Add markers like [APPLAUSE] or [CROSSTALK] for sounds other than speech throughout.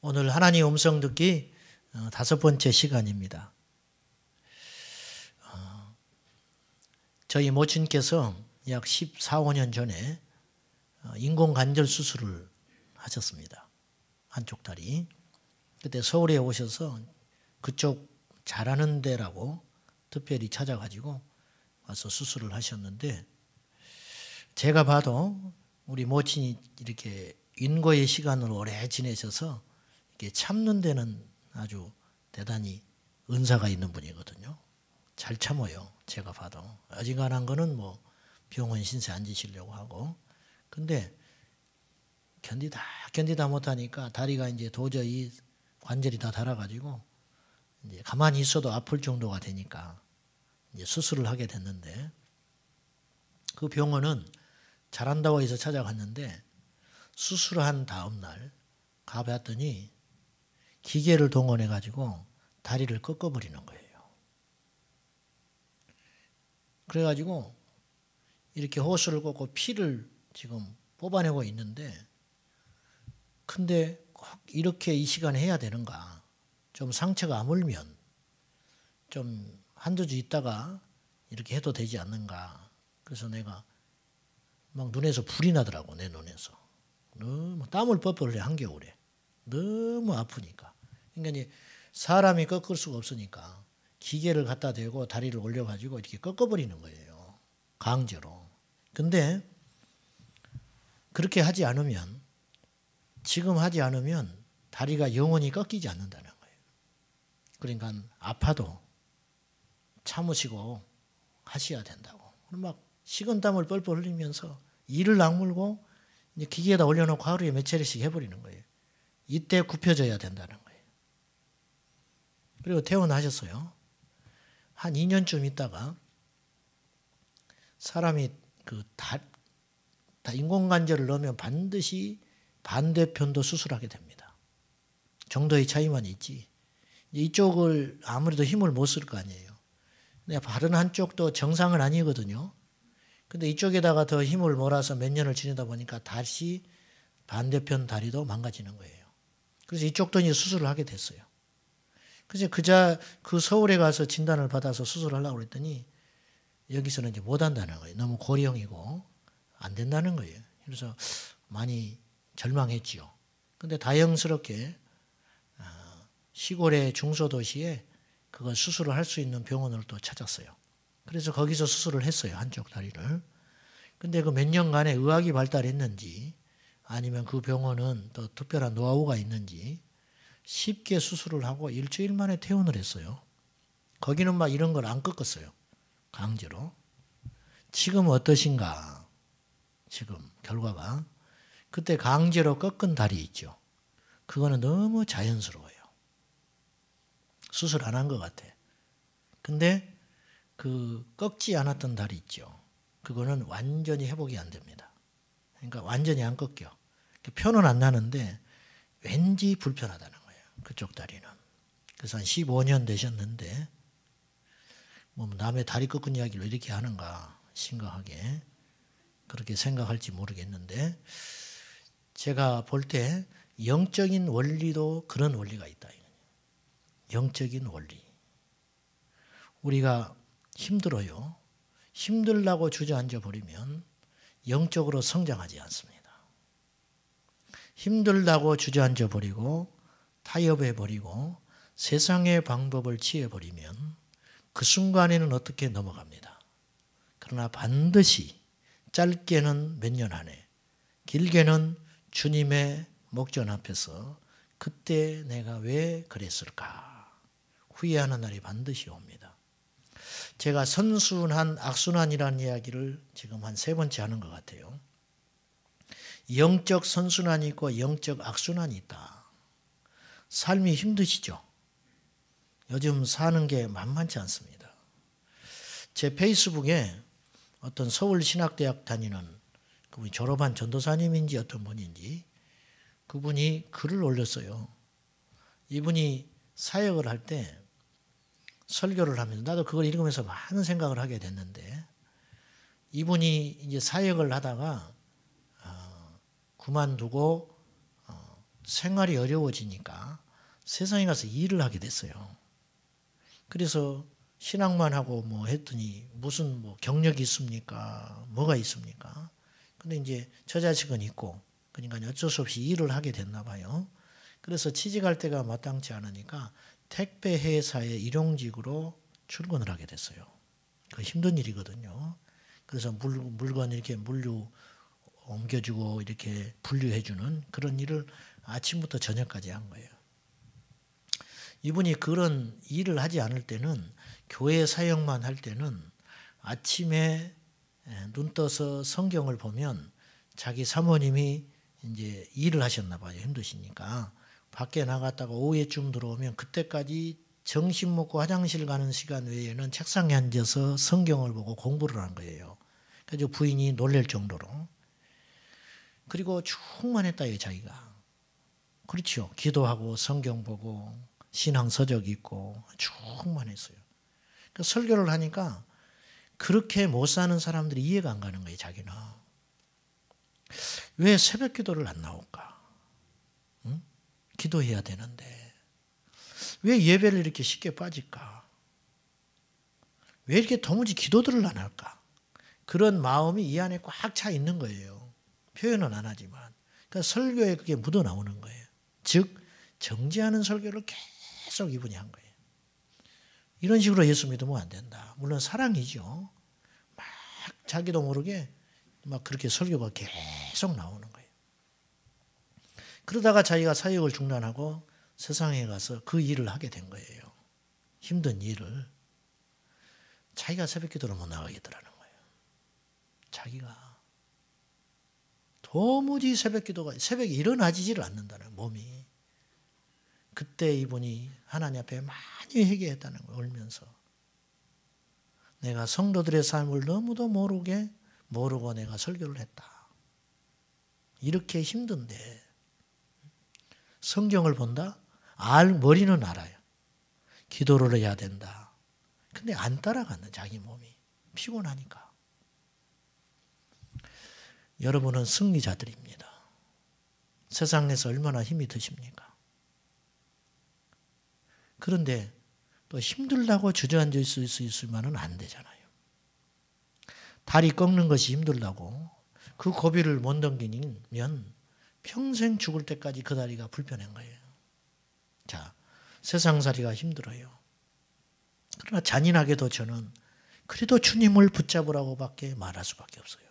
오늘 하나님 음성 듣기 어, 다섯 번째 시간입니다. 어, 저희 모친께서 약 14, 5년 전에 어, 인공관절 수술을 하셨습니다. 한쪽 다리. 그때 서울에 오셔서 그쪽 잘하는 데라고 특별히 찾아가지고 와서 수술을 하셨는데 제가 봐도 우리 모친이 이렇게 인고의 시간을 오래 지내셔서 참는 데는 아주 대단히 은사가 있는 분이거든요. 잘 참아요. 제가 봐도. 어지간한 거는 뭐 병원 신세 앉으시려고 하고. 근데 견디다, 견디다 못하니까 다리가 이제 도저히 관절이 다 달아가지고 이제 가만히 있어도 아플 정도가 되니까 이제 수술을 하게 됐는데 그 병원은 잘한다고 해서 찾아갔는데 수술한 다음날 가봤더니 기계를 동원해 가지고 다리를 꺾어 버리는 거예요. 그래 가지고 이렇게 호스를 꽂고 피를 지금 뽑아내고 있는데 근데 꼭 이렇게 이 시간에 해야 되는가? 좀 상처가 아물면 좀 한두 주 있다가 이렇게 해도 되지 않는가? 그래서 내가 막 눈에서 불이 나더라고 내 눈에서 너무 땀을 뻘뻘 흘려 한겨울에 너무 아프니까 그러니까 사람이 꺾을 수가 없으니까 기계를 갖다 대고 다리를 올려가지고 이렇게 꺾어버리는 거예요. 강제로. 근데 그렇게 하지 않으면 지금 하지 않으면 다리가 영원히 꺾이지 않는다는 거예요. 그러니까 아파도 참으시고 하셔야 된다고. 막 식은 땀을 뻘뻘 흘리면서 이를 악물고 이제 기계에다 올려놓고 하루에 몇 차례씩 해버리는 거예요. 이때 굽혀져야 된다는 거예요. 그리고 퇴원하셨어요. 한 2년쯤 있다가 사람이 그 다, 다 인공관절을 넣으면 반드시 반대편도 수술하게 됩니다. 정도의 차이만 있지. 이쪽을 아무래도 힘을 못 쓸 거 아니에요. 근데 바른 한쪽도 정상은 아니거든요. 근데 이쪽에다가 더 힘을 몰아서 몇 년을 지내다 보니까 다시 반대편 다리도 망가지는 거예요. 그래서 이쪽도 이제 수술을 하게 됐어요. 그래서 그자 그 서울에 가서 진단을 받아서 수술하려고 그랬더니 여기서는 이제 못 한다는 거예요. 너무 고령이고 안 된다는 거예요. 그래서 많이 절망했지요. 근데 다행스럽게 어, 시골의 중소도시에 그걸 수술을 할 수 있는 병원을 또 찾았어요. 그래서 거기서 수술을 했어요. 한쪽 다리를. 근데 그 몇 년간의 의학이 발달했는지 아니면 그 병원은 또 특별한 노하우가 있는지 쉽게 수술을 하고 일주일 만에 퇴원을 했어요. 거기는 막 이런 걸 안 꺾었어요. 강제로. 지금 어떠신가? 지금 결과가. 그때 강제로 꺾은 다리 있죠. 그거는 너무 자연스러워요. 수술 안 한 것 같아. 근데 그 꺾지 않았던 다리 있죠. 그거는 완전히 회복이 안 됩니다. 그러니까 완전히 안 꺾여. 표는 안 나는데 왠지 불편하다는 그쪽 다리는. 그래서 한 15년 되셨는데 뭐 남의 다리 꺾은 이야기를 왜 이렇게 하는가 심각하게 그렇게 생각할지 모르겠는데 제가 볼 때 영적인 원리도 그런 원리가 있다. 영적인 원리. 우리가 힘들어요. 힘들다고 주저앉아 버리면 영적으로 성장하지 않습니다. 힘들다고 주저앉아 버리고 타협해 버리고 세상의 방법을 취해 버리면 그 순간에는 어떻게 넘어갑니다. 그러나 반드시 짧게는 몇 년 안에 길게는 주님의 목전 앞에서 그때 내가 왜 그랬을까 후회하는 날이 반드시 옵니다. 제가 선순환, 악순환이라는 이야기를 지금 한 세 번째 하는 것 같아요. 영적 선순환이 있고 영적 악순환이 있다. 삶이 힘드시죠? 요즘 사는 게 만만치 않습니다. 제 페이스북에 어떤 서울신학대학 다니는 그분이 졸업한 전도사님인지 어떤 분인지 그분이 글을 올렸어요. 이분이 사역을 할 때 설교를 하면서 나도 그걸 읽으면서 많은 생각을 하게 됐는데 이분이 이제 사역을 하다가 어, 그만두고 생활이 어려워지니까 세상에 가서 일을 하게 됐어요. 그래서 신앙만 하고 뭐 했더니 무슨 뭐 경력이 있습니까? 뭐가 있습니까? 근데 이제 처자식은 있고 그러니까 어쩔 수 없이 일을 하게 됐나 봐요. 그래서 취직할 때가 마땅치 않으니까 택배 회사의 일용직으로 출근을 하게 됐어요. 그 힘든 일이거든요. 그래서 물, 물건 이렇게 물류 옮겨주고 이렇게 분류해주는 그런 일을 아침부터 저녁까지 한 거예요. 이분이 그런 일을 하지 않을 때는 교회 사역만 할 때는 아침에 눈 떠서 성경을 보면 자기 사모님이 이제 일을 하셨나 봐요. 힘드시니까. 밖에 나갔다가 오후에쯤 들어오면 그때까지 점심 먹고 화장실 가는 시간 외에는 책상에 앉아서 성경을 보고 공부를 한 거예요. 그래서 부인이 놀랄 정도로. 그리고 충만했다, 요 자기가. 그렇죠. 기도하고 성경 보고 신앙 서적 있고 충만했어요. 그러니까 설교를 하니까 그렇게 못 사는 사람들이 이해가 안 가는 거예요, 자기는. 왜 새벽 기도를 안 나올까? 응? 기도해야 되는데. 왜 예배를 이렇게 쉽게 빠질까? 왜 이렇게 도무지 기도들을 안 할까? 그런 마음이 이 안에 꽉 차 있는 거예요. 표현은 안 하지만. 그러니까 설교에 그게 묻어 나오는 거예요. 즉 정죄하는 설교를 계속 이분이 한 거예요. 이런 식으로 예수 믿으면 안 된다. 물론 사랑이죠. 막 자기도 모르게 막 그렇게 설교가 계속 나오는 거예요. 그러다가 자기가 사역을 중단하고 세상에 가서 그 일을 하게 된 거예요. 힘든 일을. 자기가 새벽 기도를 못 나가겠더라는 거예요. 자기가. 도무지 새벽 기도가, 새벽에 일어나지를 않는다는 몸이. 그때 이분이 하나님 앞에 많이 회개했다는 걸 울면서. 내가 성도들의 삶을 너무도 모르게 모르고 내가 설교를 했다. 이렇게 힘든데 성경을 본다? 알 머리는 알아요. 기도를 해야 된다. 근데 안 따라가는 자기 몸이 피곤하니까. 여러분은 승리자들입니다. 세상에서 얼마나 힘이 드십니까? 그런데 또 힘들다고 주저앉을 수 있으면 안 되잖아요. 다리 꺾는 것이 힘들다고 그 고비를 못 넘기면 평생 죽을 때까지 그 다리가 불편한 거예요. 자, 세상살이가 힘들어요. 그러나 잔인하게도 저는 그래도 주님을 붙잡으라고밖에 말할 수밖에 없어요.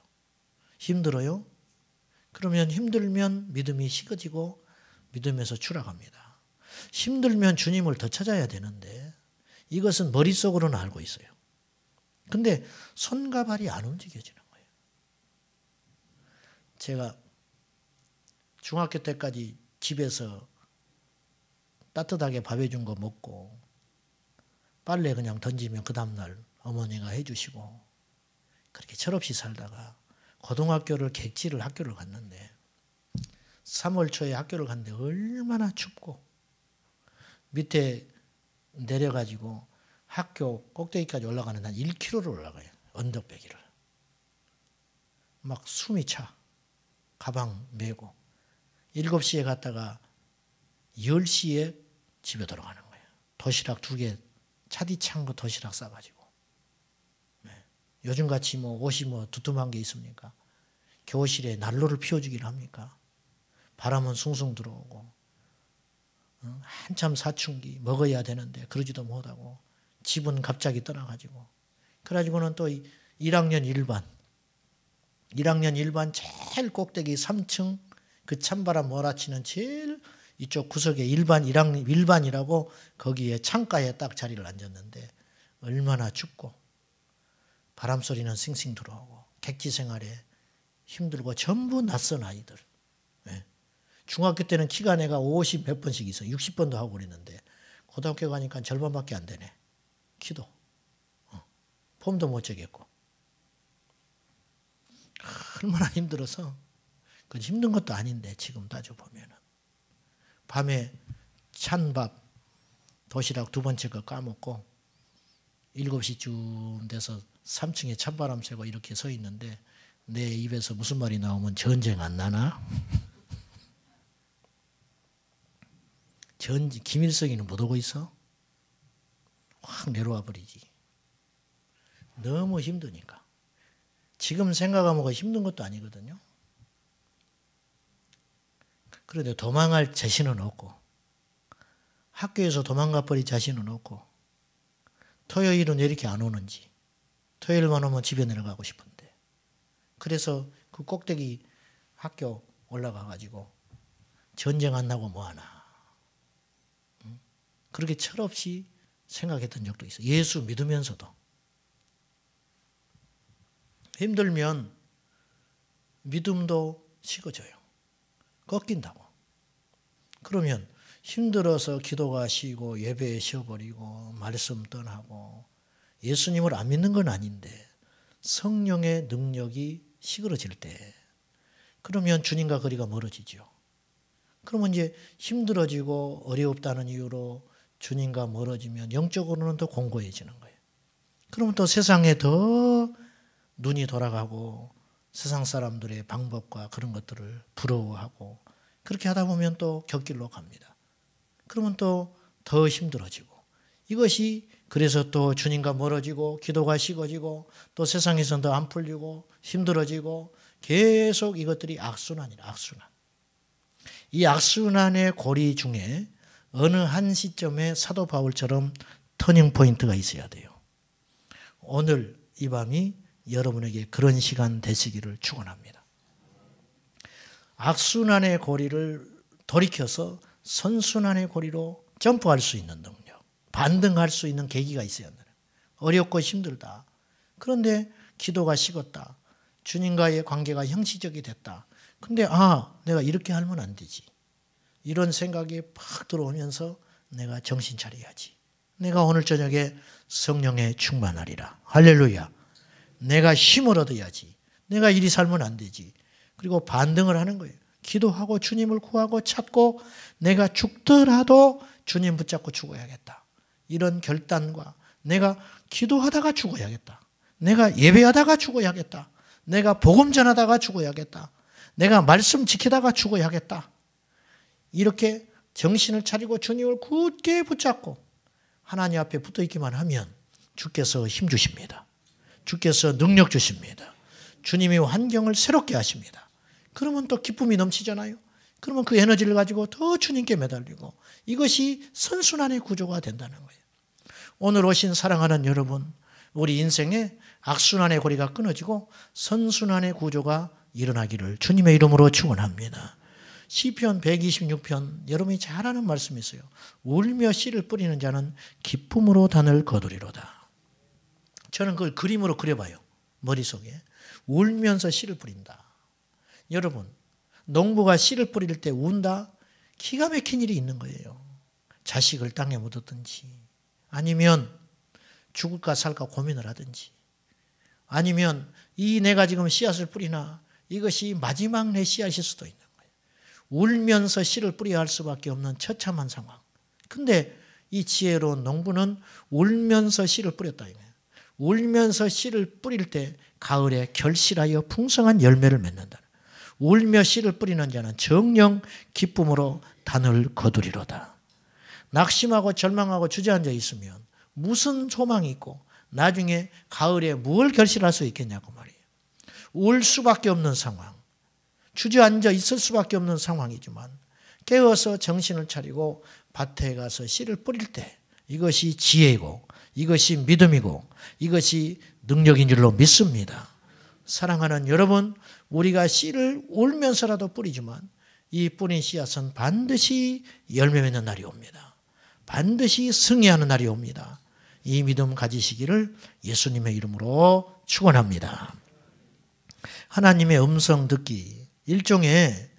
힘들어요? 그러면 힘들면 믿음이 식어지고 믿음에서 추락합니다. 힘들면 주님을 더 찾아야 되는데 이것은 머릿속으로는 알고 있어요. 근데 손과 발이 안 움직여지는 거예요. 제가 중학교 때까지 집에서 따뜻하게 밥 해준 거 먹고 빨래 그냥 던지면 그 다음날 어머니가 해주시고 그렇게 철없이 살다가 고등학교를 객지를 학교를 갔는데 3월 초에 학교를 갔는데 얼마나 춥고 밑에 내려가지고 학교 꼭대기까지 올라가는 한 1km를 올라가요. 언덕배기를. 막 숨이 차. 가방 메고. 7시에 갔다가 10시에 집에 들어가는 거예요. 도시락 두 개, 차디 찬거 도시락 싸가지고. 네. 요즘같이 뭐 옷이 뭐 두툼한 게 있습니까? 교실에 난로를 피워주기를 합니까? 바람은 숭숭 들어오고 한참 사춘기 먹어야 되는데 그러지도 못하고 집은 갑자기 떠나가지고 그래가지고는 또 1학년 1반 1학년 1반 제일 꼭대기 3층 그 찬바람 몰아치는 제일 이쪽 구석에 1반 1학 1반이라고 거기에 창가에 딱 자리를 앉았는데 얼마나 춥고 바람 소리는 싱싱 들어오고 객지 생활에 힘들고 전부 낯선 아이들 중학교 때는 키가 내가 50 몇 번씩 있어. 60번도 하고 그랬는데 고등학교 가니까 절반밖에 안 되네. 키도. 어. 폼도 못 재겠고. 얼마나 힘들어서. 그 힘든 것도 아닌데 지금 따져보면은. 밤에 찬 밥, 도시락 두 번째 거 까먹고 7시쯤 돼서 3층에 찬바람 쐬고 이렇게 서 있는데 내 입에서 무슨 말이 나오면 전쟁 안 나나? [LAUGHS] 전 김일성이는 못 오고 있어? 확 내려와 버리지. 너무 힘드니까. 지금 생각하면 힘든 것도 아니거든요. 그런데 도망할 자신은 없고 학교에서 도망가 버릴 자신은 없고 토요일은 왜 이렇게 안 오는지 토요일만 오면 집에 내려가고 싶은데 그래서 그 꼭대기 학교 올라가 가지고 전쟁 안 나고 뭐 하나 그렇게 철없이 생각했던 적도 있어. 예수 믿으면서도. 힘들면 믿음도 식어져요. 꺾인다고. 그러면 힘들어서 기도가 쉬고 예배에 쉬어버리고 말씀 떠나고 예수님을 안 믿는 건 아닌데 성령의 능력이 시그러질 때 그러면 주님과 거리가 멀어지죠. 그러면 이제 힘들어지고 어렵다는 이유로 주님과 멀어지면 영적으로는 더 공고해지는 거예요. 그러면 또 세상에 더 눈이 돌아가고 세상 사람들의 방법과 그런 것들을 부러워하고 그렇게 하다 보면 또 곁길로 갑니다. 그러면 또 더 힘들어지고 이것이 그래서 또 주님과 멀어지고 기도가 식어지고 또 세상에선 더안 풀리고 힘들어지고 계속 이것들이 악순환이라 악순환. 이 악순환의 고리 중에 어느 한 시점에 사도 바울처럼 터닝 포인트가 있어야 돼요. 오늘 이 밤이 여러분에게 그런 시간 되시기를 축원합니다. 악순환의 고리를 돌이켜서 선순환의 고리로 점프할 수 있는 능력, 반등할 수 있는 계기가 있어야 한다. 어렵고 힘들다. 그런데 기도가 식었다. 주님과의 관계가 형식적이 됐다. 근데 아, 내가 이렇게 하면 안 되지. 이런 생각이 팍 들어오면서 내가 정신 차려야지. 내가 오늘 저녁에 성령에 충만하리라. 할렐루야. 내가 힘을 얻어야지. 내가 이리 살면 안 되지. 그리고 반등을 하는 거예요. 기도하고 주님을 구하고 찾고 내가 죽더라도 주님 붙잡고 죽어야겠다. 이런 결단과 내가 기도하다가 죽어야겠다. 내가 예배하다가 죽어야겠다. 내가 복음 전하다가 죽어야겠다. 내가 말씀 지키다가 죽어야겠다. 이렇게 정신을 차리고 주님을 굳게 붙잡고 하나님 앞에 붙어 있기만 하면 주께서 힘 주십니다. 주께서 능력 주십니다. 주님이 환경을 새롭게 하십니다. 그러면 또 기쁨이 넘치잖아요. 그러면 그 에너지를 가지고 더 주님께 매달리고 이것이 선순환의 구조가 된다는 거예요. 오늘 오신 사랑하는 여러분, 우리 인생의 악순환의 고리가 끊어지고 선순환의 구조가 일어나기를 주님의 이름으로 축원합니다. 시편 126편 여러분이 잘 아는 말씀이 있어요. 울며 씨를 뿌리는 자는 기쁨으로 단을 거두리로다. 저는 그걸 그림으로 그려봐요. 머릿속에. 울면서 씨를 뿌린다. 여러분, 농부가 씨를 뿌릴 때 운다? 기가 막힌 일이 있는 거예요. 자식을 땅에 묻었든지 아니면 죽을까 살까 고민을 하든지 아니면 이 내가 지금 씨앗을 뿌리나 이것이 마지막 내 씨앗일 수도 있나. 울면서 씨를 뿌려야 할 수밖에 없는 처참한 상황. 근데 이 지혜로운 농부는 울면서 씨를 뿌렸다 울면서 씨를 뿌릴 때 가을에 결실하여 풍성한 열매를 맺는다. 울며 씨를 뿌리는 자는 정령 기쁨으로 단을 거두리로다. 낙심하고 절망하고 주저앉아 있으면 무슨 소망이 있고 나중에 가을에 뭘 결실할 수 있겠냐고 말이에요. 울 수밖에 없는 상황. 주저앉아 있을 수밖에 없는 상황이지만 깨어서 정신을 차리고 밭에 가서 씨를 뿌릴 때 이것이 지혜이고 이것이 믿음이고 이것이 능력인 줄로 믿습니다. 사랑하는 여러분, 우리가 씨를 울면서라도 뿌리지만 이 뿌린 씨앗은 반드시 열매 맺는 날이 옵니다. 반드시 승리하는 날이 옵니다. 이 믿음 가지시기를 예수님의 이름으로 축원합니다. 하나님의 음성 듣기 일종의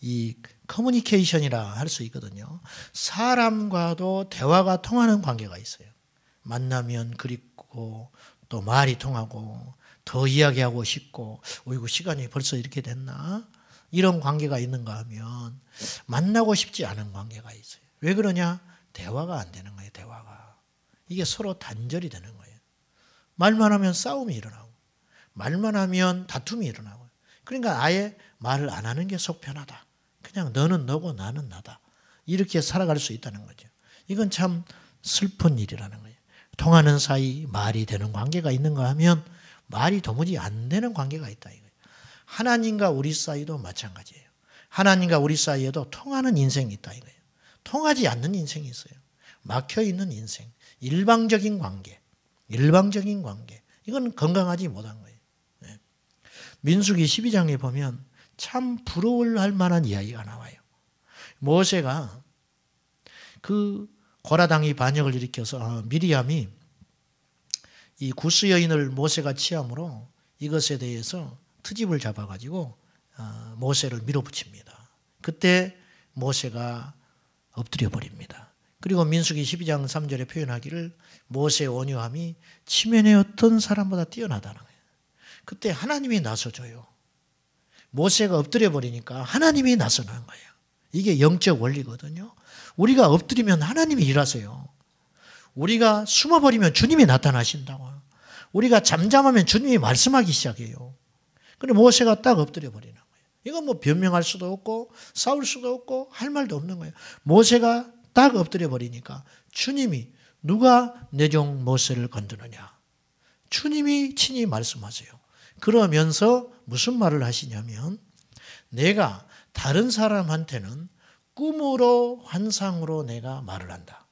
이 커뮤니케이션이라 할 수 있거든요. 사람과도 대화가 통하는 관계가 있어요. 만나면 그립고 또 말이 통하고 더 이야기하고 싶고 어이구 시간이 벌써 이렇게 됐나? 이런 관계가 있는가 하면 만나고 싶지 않은 관계가 있어요. 왜 그러냐? 대화가 안 되는 거예요. 대화가. 이게 서로 단절이 되는 거예요. 말만 하면 싸움이 일어나고 말만 하면 다툼이 일어나고 그러니까 아예 말을 안 하는 게 속편하다. 그냥 너는 너고 나는 나다. 이렇게 살아갈 수 있다는 거죠. 이건 참 슬픈 일이라는 거예요. 통하는 사이 말이 되는 관계가 있는가 하면 말이 도무지 안 되는 관계가 있다 이거예요. 하나님과 우리 사이도 마찬가지예요. 하나님과 우리 사이에도 통하는 인생이 있다 이거예요. 통하지 않는 인생이 있어요. 막혀 있는 인생, 일방적인 관계, 일방적인 관계. 이건 건강하지 못한 거예요. 네. 민수기 12장에 보면 참부러울할 만한 이야기가 나와요. 모세가 그 고라당이 반역을 일으켜서 아, 미리암이 이 구스 여인을 모세가 취함으로 이것에 대해서 트집을 잡아가지고 아, 모세를 밀어붙입니다. 그때 모세가 엎드려 버립니다. 그리고 민수기 12장 3절에 표현하기를 모세의 온유함이 치면에 어떤 사람보다 뛰어나다는 거예요. 그때 하나님이 나서줘요. 모세가 엎드려 버리니까 하나님이 나서는 거예요. 이게 영적 원리거든요. 우리가 엎드리면 하나님이 일하세요. 우리가 숨어버리면 주님이 나타나신다고 우리가 잠잠하면 주님이 말씀하기 시작해요. 근데 모세가 딱 엎드려 버리는 거예요. 이건 뭐 변명할 수도 없고 싸울 수도 없고 할 말도 없는 거예요. 모세가 딱 엎드려 버리니까 주님이 누가 내 종 모세를 건드느냐. 주님이 친히 말씀하세요. 그러면서 무슨 말을 하시냐면 내가 다른 사람한테는 꿈으로 환상으로 내가 말을 한다.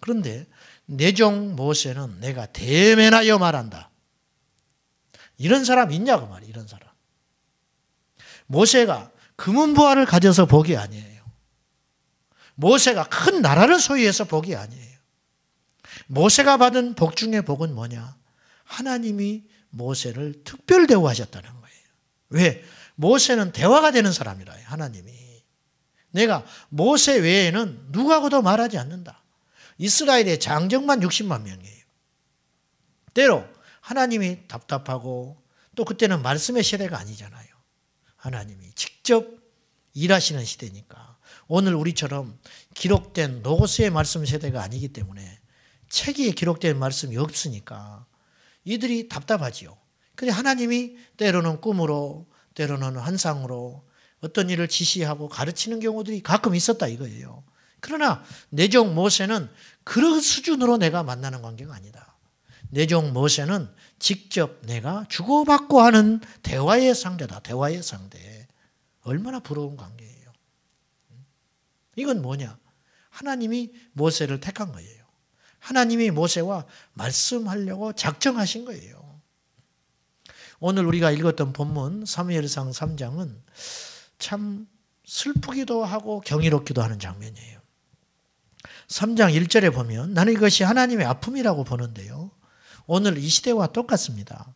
그런데 내 종 모세는 내가 대면하여 말한다. 이런 사람 있냐고 말이 이런 사람. 모세가 금은 부하를 가져서 복이 아니에요. 모세가 큰 나라를 소유해서 복이 아니에요. 모세가 받은 복 중에 복은 뭐냐? 하나님이 모세를 특별 대우하셨다는 거예요. 왜? 모세는 대화가 되는 사람이라 하나님이. 내가 모세 외에는 누구하고도 말하지 않는다. 이스라엘의 장정만 60만 명이에요. 때로 하나님이 답답하고 또 그때는 말씀의 시대가 아니잖아요. 하나님이 직접 일하시는 시대니까 오늘 우리처럼 기록된 노고스의 말씀 세대가 아니기 때문에 책이 기록된 말씀이 없으니까 이들이 답답하지요. 근데 하나님이 때로는 꿈으로, 때로는 환상으로 어떤 일을 지시하고 가르치는 경우들이 가끔 있었다 이거예요. 그러나 내종 모세는 그런 수준으로 내가 만나는 관계가 아니다. 내종 모세는 직접 내가 주고받고 하는 대화의 상대다. 대화의 상대. 얼마나 부러운 관계예요. 이건 뭐냐? 하나님이 모세를 택한 거예요. 하나님이 모세와 말씀하려고 작정하신 거예요. 오늘 우리가 읽었던 본문 사무엘상 3장은 참 슬프기도 하고 경이롭기도 하는 장면이에요. 3장 1절에 보면 나는 이것이 하나님의 아픔이라고 보는데요. 오늘 이 시대와 똑같습니다.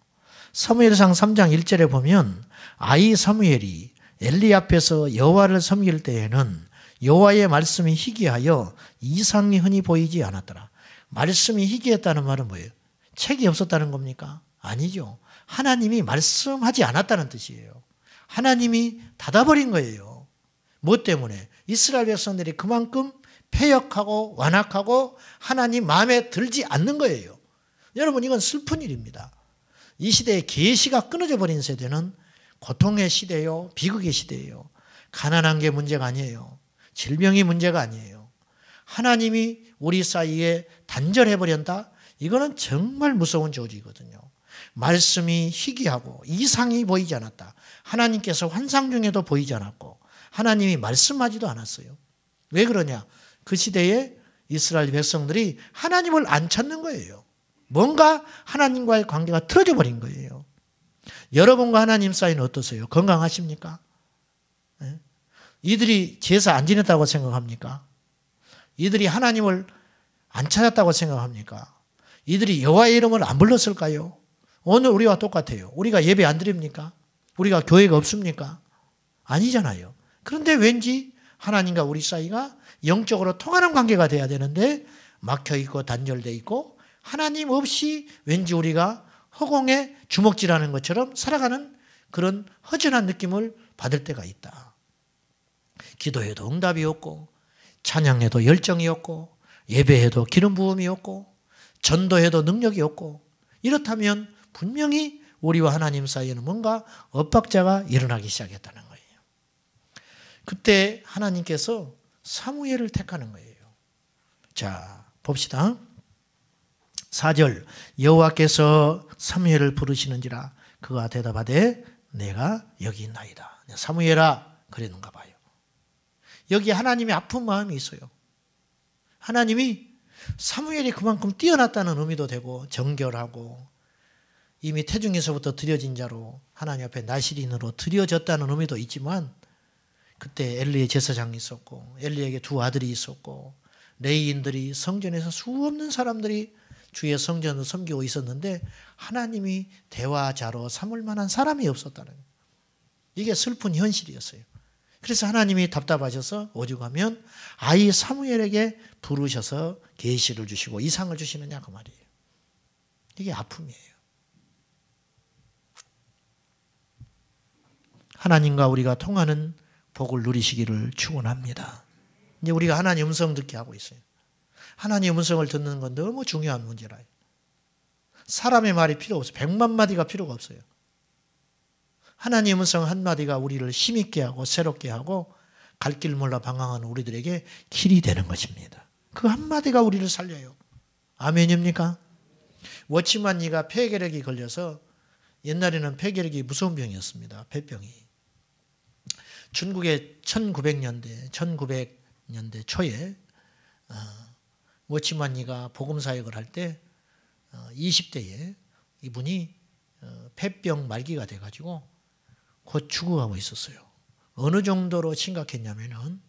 사무엘상 3장 1절에 보면 아이 사무엘이 엘리 앞에서 여호와를 섬길 때에는 여호와의 말씀이 희귀하여 이상이 흔히 보이지 않았더라. 말씀이 희귀했다는 말은 뭐예요? 책이 없었다는 겁니까? 아니죠. 하나님이 말씀하지 않았다는 뜻이에요. 하나님이 닫아버린 거예요. 무 뭐 때문에? 이스라엘 백성들이 그만큼 폐역하고 완악하고 하나님 마음에 들지 않는 거예요. 여러분 이건 슬픈 일입니다. 이 시대에 계시가 끊어져 버린 세대는 고통의 시대요, 비극의 시대예요. 가난한 게 문제가 아니에요. 질병이 문제가 아니에요. 하나님이 우리 사이에 단절해버린다? 이거는 정말 무서운 조주거든요 말씀이 희귀하고 이상이 보이지 않았다. 하나님께서 환상 중에도 보이지 않았고 하나님이 말씀하지도 않았어요. 왜 그러냐? 그 시대에 이스라엘 백성들이 하나님을 안 찾는 거예요. 뭔가 하나님과의 관계가 틀어져 버린 거예요. 여러분과 하나님 사이는 어떠세요? 건강하십니까? 예? 이들이 제사 안 지냈다고 생각합니까? 이들이 하나님을 안 찾았다고 생각합니까? 이들이 여호와의 이름을 안 불렀을까요? 오늘 우리와 똑같아요. 우리가 예배 안 드립니까? 우리가 교회가 없습니까? 아니잖아요. 그런데 왠지 하나님과 우리 사이가 영적으로 통하는 관계가 돼야 되는데 막혀 있고 단절돼 있고 하나님 없이 왠지 우리가 허공에 주먹질하는 것처럼 살아가는 그런 허전한 느낌을 받을 때가 있다. 기도에도 응답이 없고 찬양에도 열정이 없고 예배해도 기름 부음이 없고 전도해도 능력이 없고 이렇다면 분명히 우리와 하나님 사이에는 뭔가 엇박자가 일어나기 시작했다는 거예요. 그때 하나님께서 사무엘을 택하는 거예요. 자, 봅시다. 4절 여호와께서 사무엘을 부르시는지라 그가 대답하되 내가 여기 있나이다. 사무엘아 그랬는가 봐요. 여기 하나님의 아픈 마음이 있어요. 하나님이 사무엘이 그만큼 뛰어났다는 의미도 되고 정결하고 이미 태중에서부터 드려진 자로 하나님 앞에 나시린으로 드려졌다는 의미도 있지만 그때 엘리의 제사장이 있었고 엘리에게 두 아들이 있었고 레이인들이 성전에서 수없는 사람들이 주의 성전을 섬기고 있었는데 하나님이 대화자로 삼을 만한 사람이 없었다는 이게 슬픈 현실이었어요. 그래서 하나님이 답답하셔서 오직 하면 아이 사무엘에게 부르셔서 계시를 주시고 이상을 주시느냐 그 말이에요. 이게 아픔이에요. 하나님과 우리가 통하는 복을 누리시기를 축원합니다. 이제 우리가 하나님 음성 듣게 하고 있어요. 하나님 음성을 듣는 건 너무 중요한 문제라요. 사람의 말이 필요 없어요. 백만 마디가 필요가 없어요. 하나님의 성 한마디가 우리를 힘있게 하고 새롭게 하고 갈 길 몰라 방황하는 우리들에게 길이 되는 것입니다. 그 한마디가 우리를 살려요. 아멘입니까? 워치만 니가 폐결핵이 걸려서 옛날에는 폐결핵이 무서운 병이었습니다. 폐병이. 중국의 1900년대, 1900년대 초에 어, 워치만 니가 복음사역을 할 때 20대에 어, 이분이 어, 폐병 말기가 돼가지고 곧 죽어가고 있었어요. 어느 정도로 심각했냐면은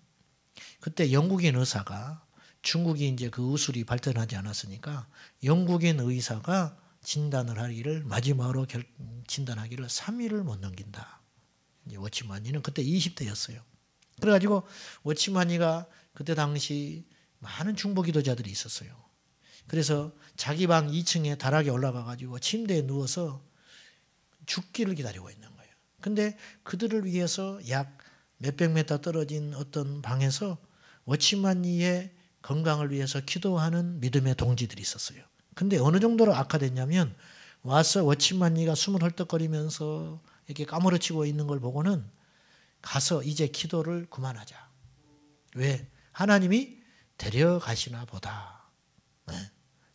그때 영국인 의사가 중국이 이제 그 우술이 발전하지 않았으니까 영국인 의사가 진단을 하기를 마지막으로 결, 진단하기를 3일을 못 넘긴다. 이제 워치만이는 그때 20대였어요. 그래가지고 워치만이가 그때 당시 많은 중보 기도자들이 있었어요. 그래서 자기 방 2층에 다락에 올라가가지고 침대에 누워서 죽기를 기다리고 있는 거예요. 근데 그들을 위해서 약 몇백 메터 떨어진 어떤 방에서 워치만니의 건강을 위해서 기도하는 믿음의 동지들이 있었어요. 근데 어느 정도로 악화됐냐면 와서 워치만니가 숨을 헐떡거리면서 이렇게 까무러치고 있는 걸 보고는 가서 이제 기도를 그만하자. 왜? 하나님이 데려가시나 보다. 네.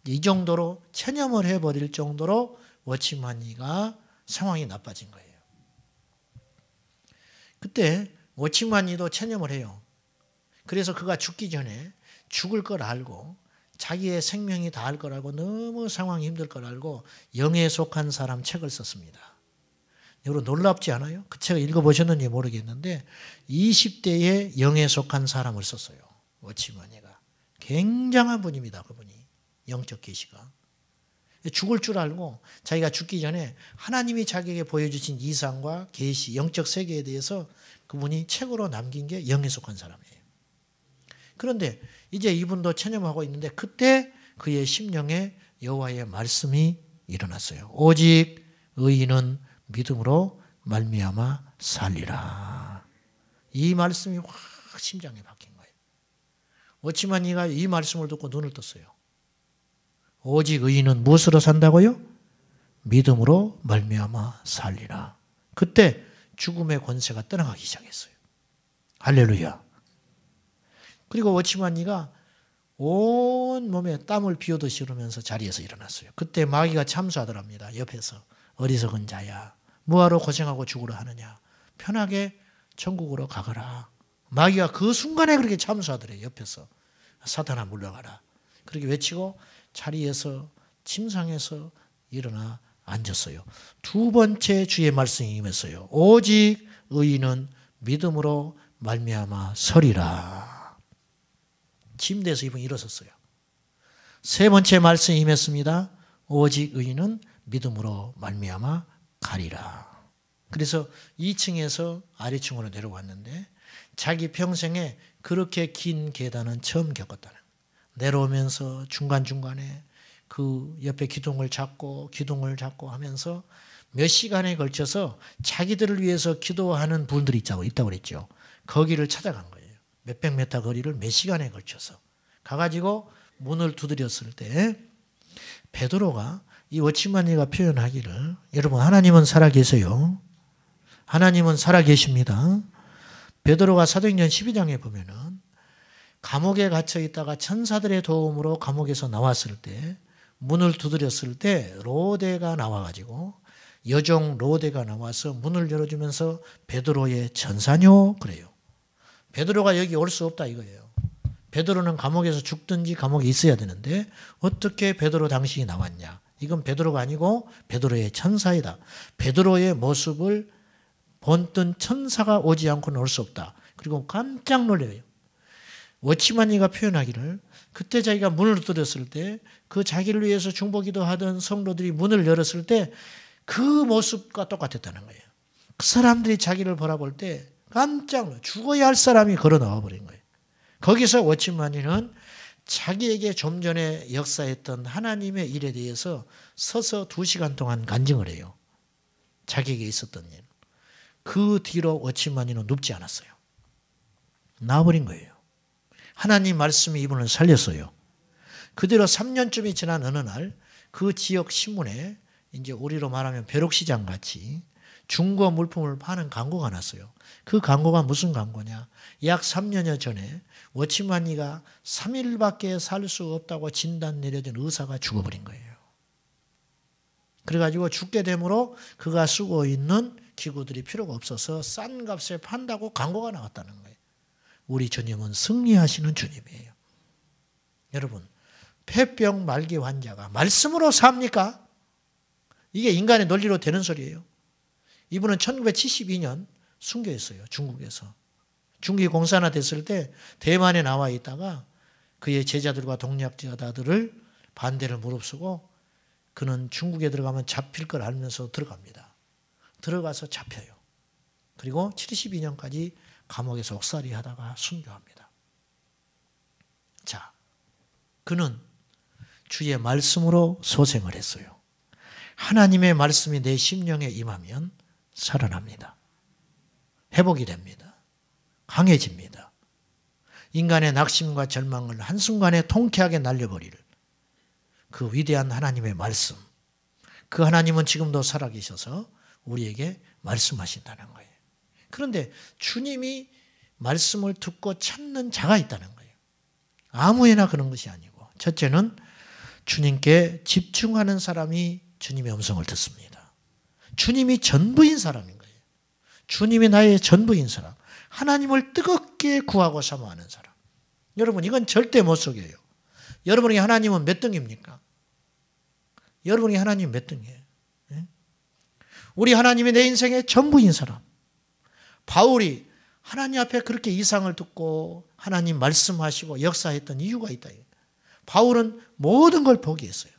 이 정도로 체념을 해버릴 정도로 워치만니가 상황이 나빠진 거예요. 그때 오칭만이도 체념을 해요. 그래서 그가 죽기 전에 죽을 걸 알고 자기의 생명이 다할 거라고 너무 상황이 힘들 걸 알고 영에 속한 사람 책을 썼습니다. 여러분 놀랍지 않아요? 그 책을 읽어보셨는지 모르겠는데 2 0대의 영에 속한 사람을 썼어요. 워치마니가. 굉장한 분입니다. 그분이. 영적 계시가. 죽을 줄 알고 자기가 죽기 전에 하나님이 자기에게 보여주신 이상과 계시 영적 세계에 대해서 그분이 책으로 남긴 게 영에 속한 사람이에요. 그런데 이제 이분도 체념하고 있는데 그때 그의 심령에 여호와의 말씀이 일어났어요. 오직 의인은 믿음으로 말미암아 살리라. 이 말씀이 확 심장에 박힌 거예요. 어찌만 이가 이 말씀을 듣고 눈을 떴어요. 오직 의인은 무엇으로 산다고요? 믿음으로 멀미하마 살리라. 그때 죽음의 권세가 떠나가기 시작했어요. 할렐루야. 그리고 워치만니가 온 몸에 땀을 비오듯이 흐면서 자리에서 일어났어요. 그때 마귀가 참수하더랍니다. 옆에서 어리석은 자야 무하로 고생하고 죽으라 하느냐 편하게 천국으로 가거라. 마귀가 그 순간에 그렇게 참수하더래요. 옆에서 사탄아 물러가라. 그렇게 외치고 자리에서 침상에서 일어나 앉았어요. 두 번째 주의 말씀이면서요. 오직 의인은 믿음으로 말미암아 서리라. 침대에서 이분 일어섰어요. 세 번째 말씀이 임했습니다. 오직 의인은 믿음으로 말미암아 가리라. 그래서 2층에서 아래층으로 내려왔는데 자기 평생에 그렇게 긴 계단은 처음 겪었다는 내려오면서 중간중간에 그 옆에 기둥을 잡고 기둥을 잡고 하면서 몇 시간에 걸쳐서 자기들을 위해서 기도하는 분들이 있다고, 있다고 그랬죠. 거기를 찾아간 거예요. 몇백 메타 거리를 몇 시간에 걸쳐서 가가지고 문을 두드렸을 때 베드로가 이 워치만이가 표현하기를 여러분 하나님은 살아계세요. 하나님은 살아계십니다. 베드로가 사도행전 12장에 보면은 감옥에 갇혀 있다가 천사들의 도움으로 감옥에서 나왔을 때 문을 두드렸을 때 로데가 나와가지고 여종 로데가 나와서 문을 열어주면서 베드로의 천사녀 그래요. 베드로가 여기 올 수 없다 이거예요. 베드로는 감옥에서 죽든지 감옥에 있어야 되는데 어떻게 베드로 당신이 나왔냐? 이건 베드로가 아니고 베드로의 천사이다. 베드로의 모습을 본뜬 천사가 오지 않고는 올 수 없다. 그리고 깜짝 놀래요. 워치만이가 표현하기를 그때 자기가 문을 두드렸을 때 그 자기를 위해서 중보기도 하던 성도들이 문을 열었을 때 그 모습과 똑같았다는 거예요. 그 사람들이 자기를 바라볼 때 깜짝 놀라 죽어야 할 사람이 걸어 나와 버린 거예요. 거기서 워치만이는 자기에게 좀 전에 역사했던 하나님의 일에 대해서 서서 두 시간 동안 간증을 해요. 자기에게 있었던 일. 그 뒤로 워치만이는 눕지 않았어요. 나와버린 거예요. 하나님 말씀이 이분을 살렸어요. 그대로 3년쯤이 지난 어느 날 그 지역 신문에 이제 우리로 말하면 벼룩시장 같이 중고 물품을 파는 광고가 났어요. 그 광고가 무슨 광고냐? 약 3년여 전에 워치만이가 3일밖에 살 수 없다고 진단 내려진 의사가 죽어버린 거예요. 그래가지고 죽게 되므로 그가 쓰고 있는 기구들이 필요가 없어서 싼 값에 판다고 광고가 나왔다는 거예요. 우리 주님은 승리하시는 주님이에요. 여러분, 폐병 말기 환자가 말씀으로 삽니까? 이게 인간의 논리로 되는 소리예요. 이분은 1972년 순교했어요. 중국에서. 중국 공산화 됐을 때 대만에 나와 있다가 그의 제자들과 동력자들을 반대를 무릅쓰고 그는 중국에 들어가면 잡힐 걸 알면서 들어갑니다. 들어가서 잡혀요. 그리고 72년까지 감옥에서 옥살이 하다가 순교합니다. 자, 그는 주의 말씀으로 소생을 했어요. 하나님의 말씀이 내 심령에 임하면 살아납니다. 회복이 됩니다. 강해집니다. 인간의 낙심과 절망을 한순간에 통쾌하게 날려버릴 그 위대한 하나님의 말씀. 그 하나님은 지금도 살아계셔서 우리에게 말씀하신다는 거예요. 그런데 주님이 말씀을 듣고 찾는 자가 있다는 거예요. 아무에나 그런 것이 아니고 첫째는 주님께 집중하는 사람이 주님의 음성을 듣습니다. 주님이 전부인 사람인 거예요. 주님이 나의 전부인 사람. 하나님을 뜨겁게 구하고 사모하는 사람. 여러분 이건 절대 못 속여요. 여러분이 하나님은 몇 등입니까? 여러분이 하나님 몇 등이에요? 예? 우리 하나님이 내 인생의 전부인 사람. 바울이 하나님 앞에 그렇게 이상을 듣고 하나님 말씀하시고 역사했던 이유가 있다. 바울은 모든 걸 포기했어요.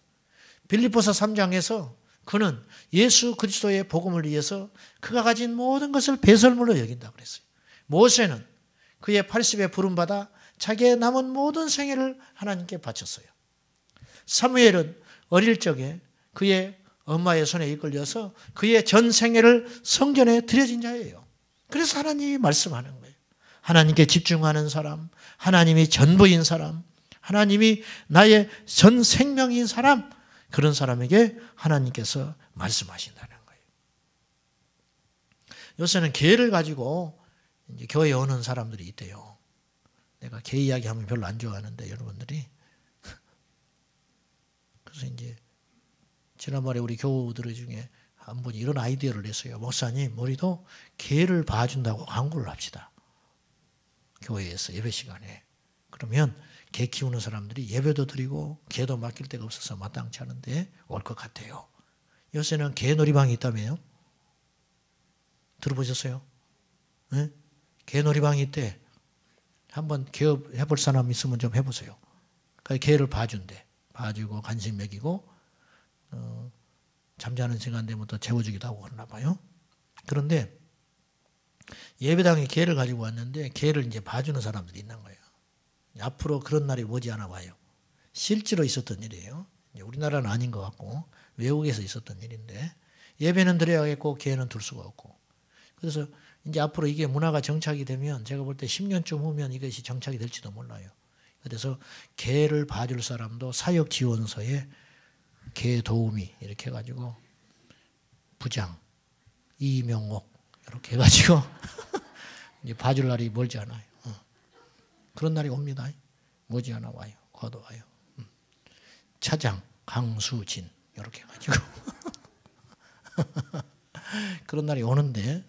빌리포서 3장에서 그는 예수 그리스도의 복음을 위해서 그가 가진 모든 것을 배설물로 여긴다 그랬어요. 모세는 그의 80에 부름받아 자기의 남은 모든 생애를 하나님께 바쳤어요. 사무엘은 어릴 적에 그의 엄마의 손에 이끌려서 그의 전 생애를 성전에 들여진 자예요. 그래서 하나님이 말씀하는 거예요. 하나님께 집중하는 사람, 하나님이 전부인 사람, 하나님이 나의 전 생명인 사람, 그런 사람에게 하나님께서 말씀하신다는 거예요. 요새는 개를 가지고 이제 교회에 오는 사람들이 있대요. 내가 개 이야기하면 별로 안 좋아하는데 여러분들이 [LAUGHS] 그래서 이제 지난번에 우리 교우들 중에 한 분이 이런 아이디어를 냈어요. 목사님, 우리도 개를 봐준다고 광고를 합시다. 교회에서 예배 시간에. 그러면 개 키우는 사람들이 예배도 드리고 개도 맡길 데가 없어서 마땅치 않은데 올 것 같아요. 요새는 개 놀이방이 있다며요? 들어보셨어요? 네? 개 놀이방이 있대. 한번 개업 해볼 사람 있으면 좀 해보세요. 그 개를 봐준대. 봐주고 간식 먹이고 어, 잠자는 시간 되면 또 재워주기도 하고 그러나 봐요. 그런데 예배당에 개를 가지고 왔는데 개를 이제 봐주는 사람들이 있는 거예요. 앞으로 그런 날이 오지 않아 봐요. 실제로 있었던 일이에요. 우리나라는 아닌 것 같고 외국에서 있었던 일인데 예배는 드려야겠고 개는 둘 수가 없고 그래서 이제 앞으로 이게 문화가 정착이 되면 제가 볼 때 10년쯤 후면 이것이 정착이 될지도 몰라요. 그래서 개를 봐줄 사람도 사역지원서에 개 도우미 이렇게 해가지고 부장 이명옥 이렇게 해가지고 [LAUGHS] 이제 봐줄 날이 멀지 않아요. 어. 그런 날이 옵니다. 뭐지 않아 와요. 과도 와요. 음. 차장 강수진 이렇게 해가지고 [LAUGHS] 그런 날이 오는데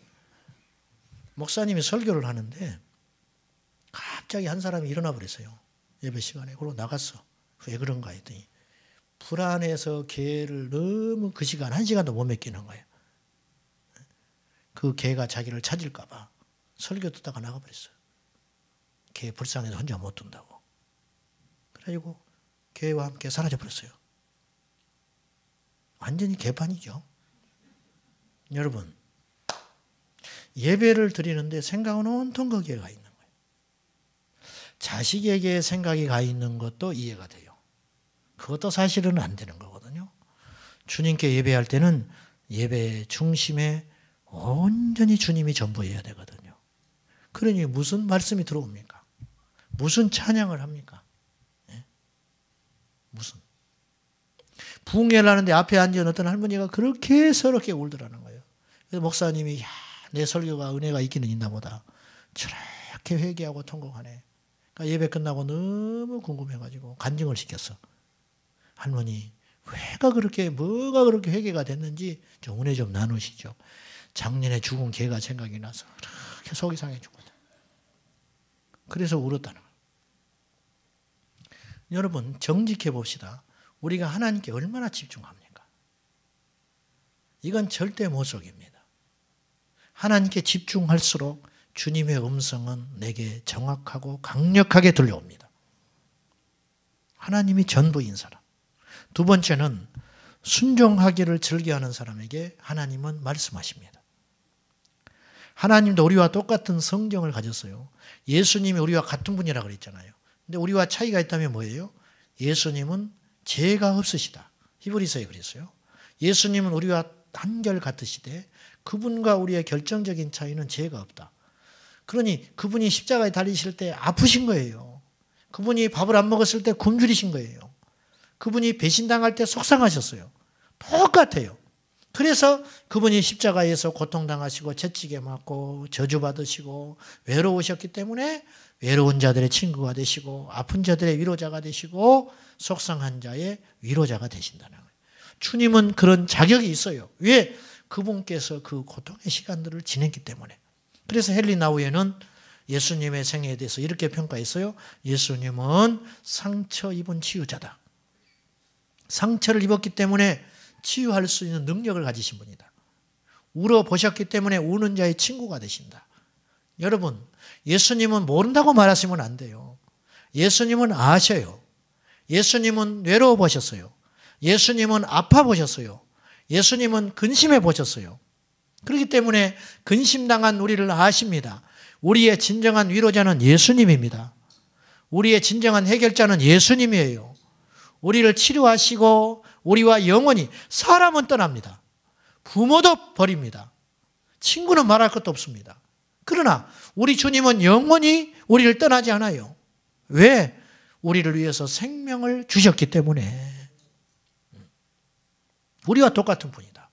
목사님이 설교를 하는데 갑자기 한 사람이 일어나 버렸어요. 예배 시간에. 그러고 나갔어. 왜 그런가 했더니 불안해서 개를 너무 그 시간 한 시간도 못 맡기는 거예요. 그 개가 자기를 찾을까 봐 설교 듣다가 나가버렸어요. 개 불쌍해서 혼자 못 둔다고. 그래고 개와 함께 사라져버렸어요. 완전히 개판이죠. 여러분 예배를 드리는데 생각은 온통 거기에 가 있는 거예요. 자식에게 생각이 가 있는 것도 이해가 돼요. 그것도 사실은 안 되는 거거든요. 주님께 예배할 때는 예배 중심에 온전히 주님이 전부해야 되거든요. 그러니 무슨 말씀이 들어옵니까? 무슨 찬양을 합니까? 예? 무슨 붕흥회를 하는데 앞에 앉은 어떤 할머니가 그렇게 서럽게 울더라는 거예요. 그래서 목사님이 야, 내 설교가 은혜가 있기는 있나 보다. 저렇게 회개하고 통곡하네. 그러니까 예배 끝나고 너무 궁금해가지고 간증을 시켰어. 할머니 회가 그렇게 뭐가 그렇게 회개가 됐는지 좀 은혜 좀 나누시죠. 작년에 죽은 개가 생각이 나서 그렇게 속이 상해 죽었다. 그래서 울었다는 거예요. 여러분 정직해 봅시다. 우리가 하나님께 얼마나 집중합니까? 이건 절대 모속입니다. 하나님께 집중할수록 주님의 음성은 내게 정확하고 강력하게 들려옵니다. 하나님이 전부인 사람. 두 번째는 순종하기를 즐겨하는 사람에게 하나님은 말씀하십니다. 하나님도 우리와 똑같은 성경을 가졌어요. 예수님이 우리와 같은 분이라 그랬잖아요. 근데 우리와 차이가 있다면 뭐예요? 예수님은 죄가 없으시다. 히브리서에 그랬어요. 예수님은 우리와 한결 같으시되 그분과 우리의 결정적인 차이는 죄가 없다. 그러니 그분이 십자가에 달리실 때 아프신 거예요. 그분이 밥을 안 먹었을 때 굶주리신 거예요. 그분이 배신당할 때 속상하셨어요. 똑같아요. 그래서 그분이 십자가에서 고통당하시고 채찍에 맞고 저주받으시고 외로우셨기 때문에 외로운 자들의 친구가 되시고 아픈 자들의 위로자가 되시고 속상한 자의 위로자가 되신다는 거예요. 주님은 그런 자격이 있어요. 왜? 그분께서 그 고통의 시간들을 지냈기 때문에. 그래서 헨리나우에는 예수님의 생애에 대해서 이렇게 평가했어요. 예수님은 상처 입은 치유자다. 상처를 입었기 때문에 치유할 수 있는 능력을 가지신 분이다. 울어 보셨기 때문에 우는 자의 친구가 되신다. 여러분, 예수님은 모른다고 말하시면 안 돼요. 예수님은 아셔요. 예수님은 외로워 보셨어요. 예수님은 아파 보셨어요. 예수님은 근심해 보셨어요. 그렇기 때문에 근심당한 우리를 아십니다. 우리의 진정한 위로자는 예수님입니다. 우리의 진정한 해결자는 예수님이에요. 우리를 치료하시고 우리와 영원히 사람은 떠납니다. 부모도 버립니다. 친구는 말할 것도 없습니다. 그러나 우리 주님은 영원히 우리를 떠나지 않아요. 왜? 우리를 위해서 생명을 주셨기 때문에. 우리와 똑같은 분이다.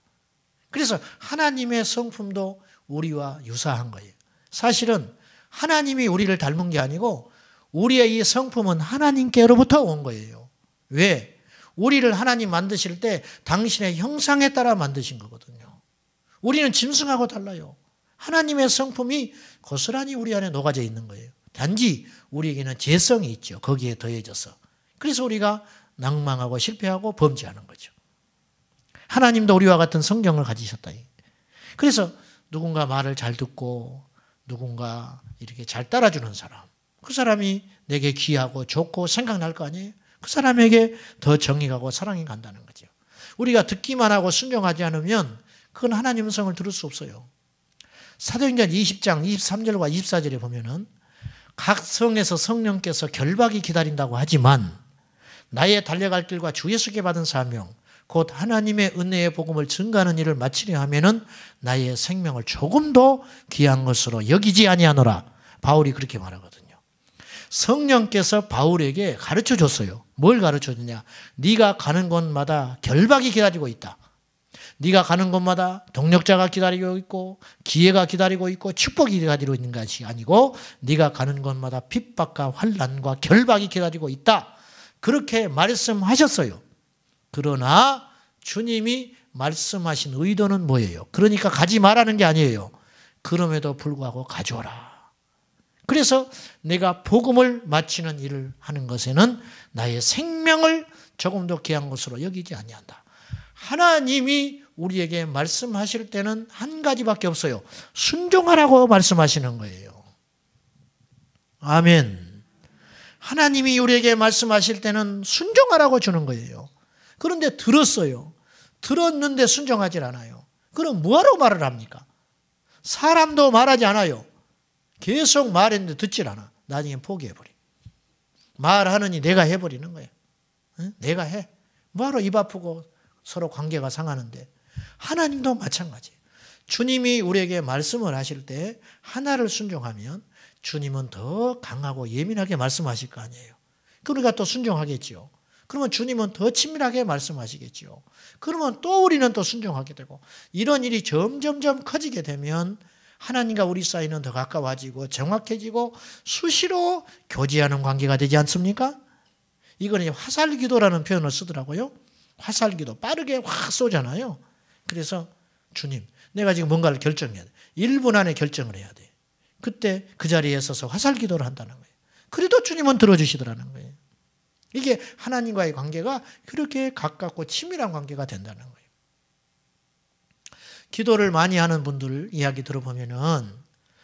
그래서 하나님의 성품도 우리와 유사한 거예요. 사실은 하나님이 우리를 닮은 게 아니고 우리의 이 성품은 하나님께로부터 온 거예요. 왜? 우리를 하나님 만드실 때 당신의 형상에 따라 만드신 거거든요. 우리는 짐승하고 달라요. 하나님의 성품이 고스란히 우리 안에 녹아져 있는 거예요. 단지 우리에게는 재성이 있죠. 거기에 더해져서. 그래서 우리가 낭망하고 실패하고 범죄하는 거죠. 하나님도 우리와 같은 성경을 가지셨다. 그래서 누군가 말을 잘 듣고 누군가 이렇게 잘 따라주는 사람. 그 사람이 내게 귀하고 좋고 생각날 거 아니에요? 그 사람에게 더 정의가고 사랑이 간다는 거죠. 우리가 듣기만 하고 순종하지 않으면 그건 하나님 음성을 들을 수 없어요. 사도행전 20장 23절과 24절에 보면은 각 성에서 성령께서 결박이 기다린다고 하지만 나의 달려갈 길과 주 예수께 받은 사명 곧 하나님의 은혜의 복음을 증가하는 일을 마치려 하면은 나의 생명을 조금도 귀한 것으로 여기지 아니하노라 바울이 그렇게 말하거든요. 성령께서 바울에게 가르쳐 줬어요. 뭘 가르쳐 주냐? 네가 가는 곳마다 결박이 기다리고 있다. 네가 가는 곳마다 동력자가 기다리고 있고 기회가 기다리고 있고 축복이 기다리고 있는 것이 아니고 네가 가는 곳마다 핍박과 환란과 결박이 기다리고 있다. 그렇게 말씀하셨어요. 그러나 주님이 말씀하신 의도는 뭐예요? 그러니까 가지 말라는 게 아니에요. 그럼에도 불구하고 가져오라. 그래서 내가 복음을 마치는 일을 하는 것에는 나의 생명을 조금도 귀한 것으로 여기지 아니한다. 하나님이 우리에게 말씀하실 때는 한 가지밖에 없어요. 순종하라고 말씀하시는 거예요. 아멘. 하나님이 우리에게 말씀하실 때는 순종하라고 주는 거예요. 그런데 들었어요. 들었는데 순종하지 않아요. 그럼 뭐하러 말을 합니까? 사람도 말하지 않아요. 계속 말했는데 듣질 않아. 나중에 포기해버려. 말하느니 내가 해버리는 거야. 응? 내가 해. 뭐하러 입 아프고 서로 관계가 상하는데. 하나님도 마찬가지. 주님이 우리에게 말씀을 하실 때 하나를 순종하면 주님은 더 강하고 예민하게 말씀하실 거 아니에요. 그러니까 또 순종하겠지요. 그러면 주님은 더 친밀하게 말씀하시겠지요. 그러면 또 우리는 또 순종하게 되고 이런 일이 점점점 커지게 되면 하나님과 우리 사이는 더 가까워지고 정확해지고 수시로 교제하는 관계가 되지 않습니까? 이거는 화살 기도라는 표현을 쓰더라고요. 화살 기도. 빠르게 확 쏘잖아요. 그래서 주님, 내가 지금 뭔가를 결정해야 돼. 1분 안에 결정을 해야 돼. 그때 그 자리에 서서 화살 기도를 한다는 거예요. 그래도 주님은 들어주시더라는 거예요. 이게 하나님과의 관계가 그렇게 가깝고 치밀한 관계가 된다는 거예요. 기도를 많이 하는 분들 이야기 들어보면은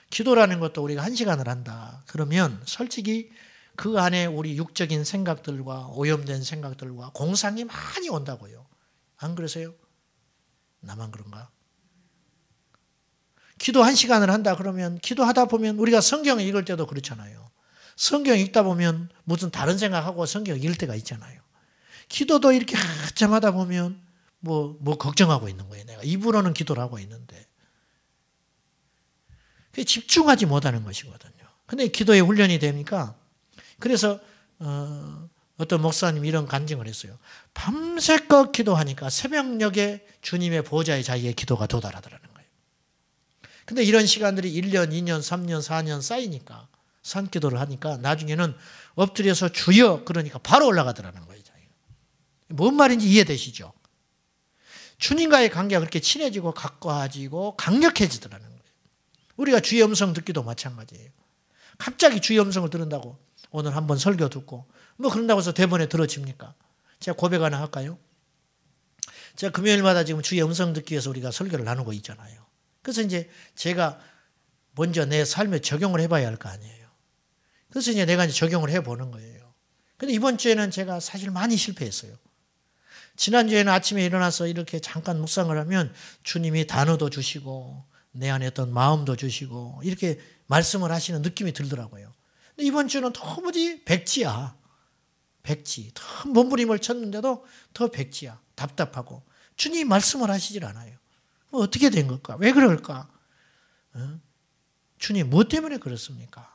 기도라는 것도 우리가 한 시간을 한다. 그러면 솔직히 그 안에 우리 육적인 생각들과 오염된 생각들과 공상이 많이 온다고요. 안 그러세요? 나만 그런가? 기도 한 시간을 한다 그러면 기도하다 보면 우리가 성경 읽을 때도 그렇잖아요. 성경 읽다 보면 무슨 다른 생각하고 성경 읽을 때가 있잖아요. 기도도 이렇게 한참 하다 보면 뭐, 뭐 걱정하고 있는 거예요. 내가 입으로는 기도를 하고 있는데. 그게 집중하지 못하는 것이거든요. 근데 기도에 훈련이 되니까 그래서 어, 어떤 목사님 이런 간증을 했어요. 밤새껏 기도하니까 새벽녘에 주님의 보좌의 자리에 기도가 도달하더라는 거예요. 근데 이런 시간들이 1년, 2년, 3년, 4년 쌓이니까 산 기도를 하니까 나중에는 엎드려서 주여 그러니까 바로 올라가더라는 거예요. 뭔 말인지 이해되시죠? 주님과의 관계가 그렇게 친해지고 가까워지고 강력해지더라는 거예요. 우리가 주의 음성 듣기도 마찬가지예요. 갑자기 주의 음성을 들은다고 오늘 한번 설교 듣고 뭐 그런다고 해서 대본에 들어집니까? 제가 고백 하나 할까요? 제가 금요일마다 지금 주의 음성 듣기 위해서 우리가 설교를 나누고 있잖아요. 그래서 이제 제가 먼저 내 삶에 적용을 해봐야 할 거 아니에요. 그래서 이제 내가 이제 적용을 해보는 거예요. 근데 이번 주에는 제가 사실 많이 실패했어요. 지난주에는 아침에 일어나서 이렇게 잠깐 묵상을 하면 주님이 단어도 주시고 내 안에 어떤 마음도 주시고 이렇게 말씀을 하시는 느낌이 들더라고요. 근데 이번 주는 도무지 백지야. 백지. 더 몸부림을 쳤는데도 더 백지야. 답답하고. 주님 말씀을 하시질 않아요. 뭐 어떻게 된 걸까? 왜 그럴까? 어? 주님, 무 뭐 때문에 그렇습니까?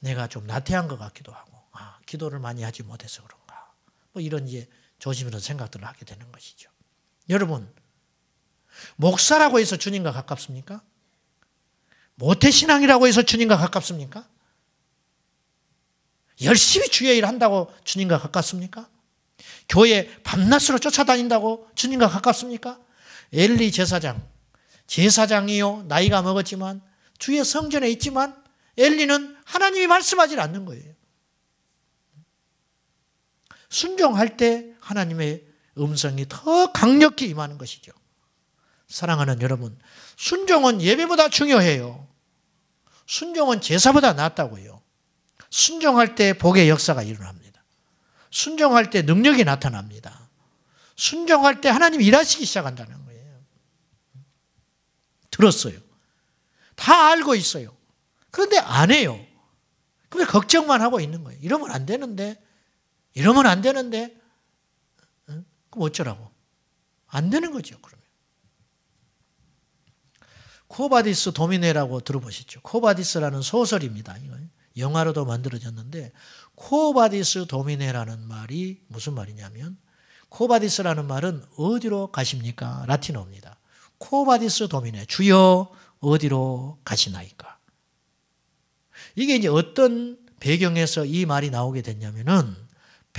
내가 좀 나태한 것 같기도 하고, 아, 기도를 많이 하지 못해서 그런가. 뭐 이런 이제 조심스러운 생각들을 하게 되는 것이죠. 여러분, 목사라고 해서 주님과 가깝습니까? 모태신앙이라고 해서 주님과 가깝습니까? 열심히 주의 일 한다고 주님과 가깝습니까? 교회 밤낮으로 쫓아다닌다고 주님과 가깝습니까? 엘리 제사장, 제사장이요, 나이가 먹었지만 주의 성전에 있지만 엘리는 하나님이 말씀하지 않는 거예요. 순종할 때 하나님의 음성이 더 강력히 임하는 것이죠. 사랑하는 여러분, 순종은 예배보다 중요해요. 순종은 제사보다 낫다고요. 순종할 때 복의 역사가 일어납니다. 순종할 때 능력이 나타납니다. 순종할 때 하나님 일하시기 시작한다는 거예요. 들었어요. 다 알고 있어요. 그런데 안 해요. 근데 걱정만 하고 있는 거예요. 이러면 안 되는데 이러면 안 되는데 응? 그럼 어쩌라고? 안 되는 거죠. 그러면 코바디스 도미네라고 들어보셨죠? 코바디스라는 소설입니다. 이건 영화로도 만들어졌는데 코바디스 도미네라는 말이 무슨 말이냐면 코바디스라는 말은 어디로 가십니까? 라틴어입니다. 코바디스 도미네 주여 어디로 가시나이까? 이게 이제 어떤 배경에서 이 말이 나오게 됐냐면은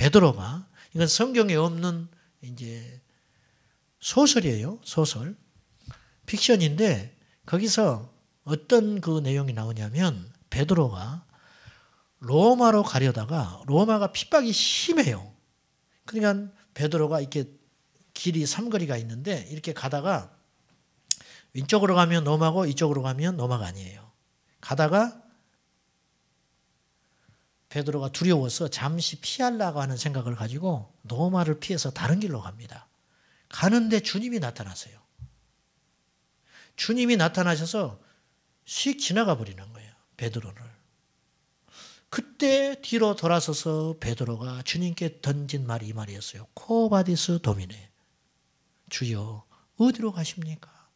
베드로가 이건 성경에 없는 이제 소설이에요. 소설. 픽션인데 거기서 어떤 그 내용이 나오냐면 베드로가 로마로 가려다가 로마가 핍박이 심해요. 그러니까 베드로가 이렇게 길이 삼거리가 있는데 이렇게 가다가 왼쪽으로 가면 로마고 이쪽으로 가면 로마가 아니에요. 가다가 베드로가 두려워서 잠시 피하려고 하는 생각을 가지고 노마를 피해서 다른 길로 갑니다. 가는데 주님이 나타나세요. 주님이 나타나셔서 씩 지나가 버리는 거예요. 베드로를. 그때 뒤로 돌아서서 베드로가 주님께 던진 말이 이 말이었어요. 코바디스 도미네. 주여 어디로 가십니까?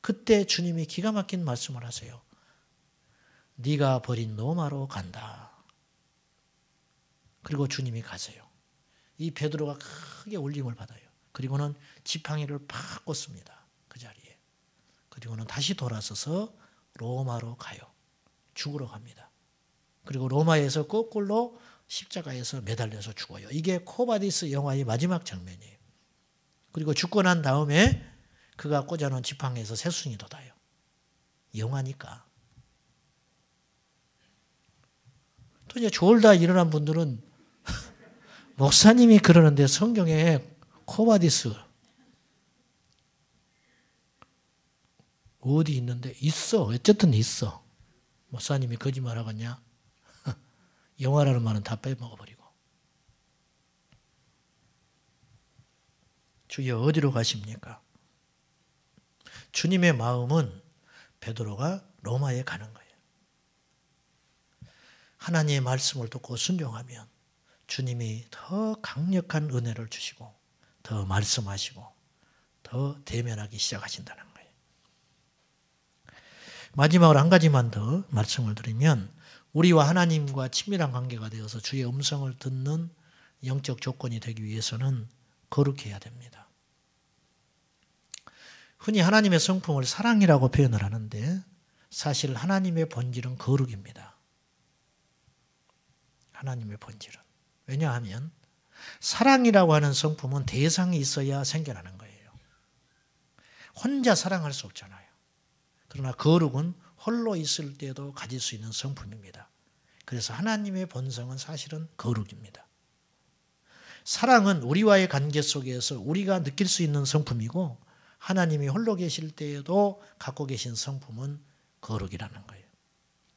그때 주님이 기가 막힌 말씀을 하세요. 네가 버린 노마로 간다. 그리고 주님이 가세요. 이 베드로가 크게 울림을 받아요. 그리고는 지팡이를 팍 꽂습니다. 그 자리에. 그리고는 다시 돌아서서 로마로 가요. 죽으러 갑니다. 그리고 로마에서 거꾸로 십자가에서 매달려서 죽어요. 이게 코바디스 영화의 마지막 장면이에요. 그리고 죽고 난 다음에 그가 꽂아놓은 지팡이에서 새순이 돋아요. 영화니까. 또 이제 졸다 일어난 분들은 목사님이 그러는데 성경에 코바디스 어디 있는데 있어 어쨌든 있어 목사님이 거짓말하겠냐 [LAUGHS] 영화라는 말은 다 빼먹어버리고 주여 어디로 가십니까? 주님의 마음은 베드로가 로마에 가는 거예요. 하나님의 말씀을 듣고 순종하면 주님이 더 강력한 은혜를 주시고 더 말씀하시고 더 대면하기 시작하신다는 거예요. 마지막으로 한 가지만 더 말씀을 드리면 우리와 하나님과 친밀한 관계가 되어서 주의 음성을 듣는 영적 조건이 되기 위해서는 거룩해야 됩니다. 흔히 하나님의 성품을 사랑이라고 표현을 하는데 사실 하나님의 본질은 거룩입니다. 하나님의 본질은. 왜냐하면 사랑이라고 하는 성품은 대상이 있어야 생겨나는 거예요. 혼자 사랑할 수 없잖아요. 그러나 거룩은 그 홀로 있을 때도 가질 수 있는 성품입니다. 그래서 하나님의 본성은 사실은 거룩입니다. 그 사랑은 우리와의 관계 속에서 우리가 느낄 수 있는 성품이고 하나님이 홀로 계실 때에도 갖고 계신 성품은 거룩이라는 그 거예요.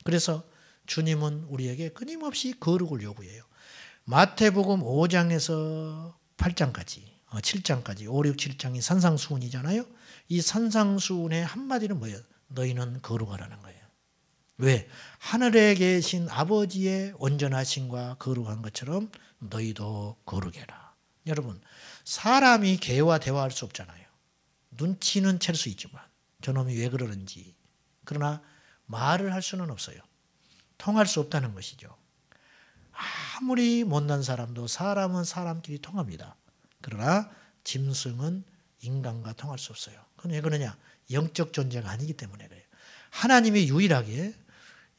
그래서 주님은 우리에게 끊임없이 거룩을 요구해요. 마태복음 5장에서 8장까지, 7장까지, 어, 5, 6, 7장이 산상수훈이잖아요. 이 산상수훈의 한마디는 뭐예요? 너희는 거룩하라는 거예요. 왜? 하늘에 계신 아버지의 온전하신과 거룩한 것처럼 너희도 거룩해라. 여러분, 사람이 개와 대화할 수 없잖아요. 눈치는 챌 수 있지만 저놈이 왜 그러는지. 그러나 말을 할 수는 없어요. 통할 수 없다는 것이죠. 아무리 못난 사람도 사람은 사람끼리 통합니다. 그러나 짐승은 인간과 통할 수 없어요. 그건 왜 그러냐? 영적 존재가 아니기 때문에 그래요. 하나님이 유일하게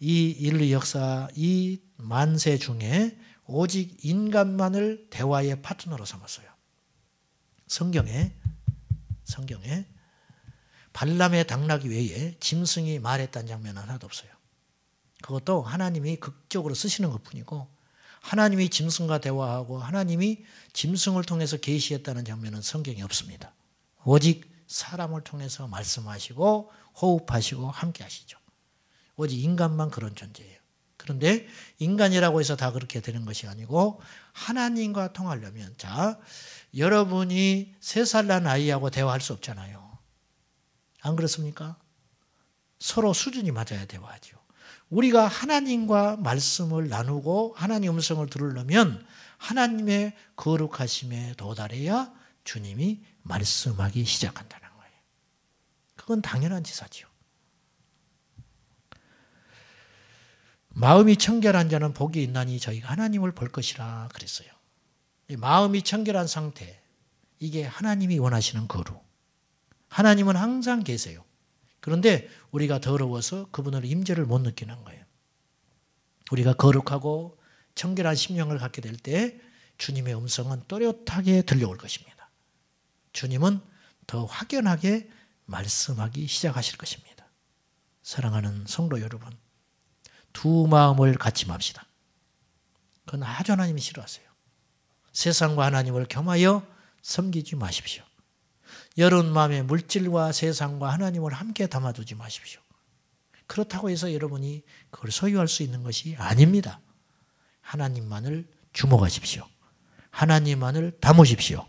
이 인류 역사, 이 만세 중에 오직 인간만을 대화의 파트너로 삼았어요. 성경에, 성경에 발람의 당락 외에 짐승이 말했다는 장면 하나도 없어요. 그것도 하나님이 극적으로 쓰시는 것 뿐이고 하나님이 짐승과 대화하고 하나님이 짐승을 통해서 계시했다는 장면은 성경에 없습니다. 오직 사람을 통해서 말씀하시고 호흡하시고 함께 하시죠. 오직 인간만 그런 존재예요. 그런데 인간이라고 해서 다 그렇게 되는 것이 아니고 하나님과 통하려면 자, 여러분이 세 살 난 아이하고 대화할 수 없잖아요. 안 그렇습니까? 서로 수준이 맞아야 대화하죠. 우리가 하나님과 말씀을 나누고 하나님 음성을 들으려면 하나님의 거룩하심에 도달해야 주님이 말씀하기 시작한다는 거예요. 그건 당연한 지사지요. 마음이 청결한 자는 복이 있나니 저희가 하나님을 볼 것이라 그랬어요. 마음이 청결한 상태, 이게 하나님이 원하시는 거룩. 하나님은 항상 계세요. 그런데 우리가 더러워서 그분을 임재를 못 느끼는 거예요. 우리가 거룩하고 청결한 심령을 갖게 될 때 주님의 음성은 또렷하게 들려올 것입니다. 주님은 더 확연하게 말씀하기 시작하실 것입니다. 사랑하는 성도 여러분, 두 마음을 같이 맙시다. 그건 아주 하나님이 싫어하세요. 세상과 하나님을 겸하여 섬기지 마십시오. 여러분 마음에 물질과 세상과 하나님을 함께 담아두지 마십시오. 그렇다고 해서 여러분이 그걸 소유할 수 있는 것이 아닙니다. 하나님만을 주목하십시오. 하나님만을 담으십시오.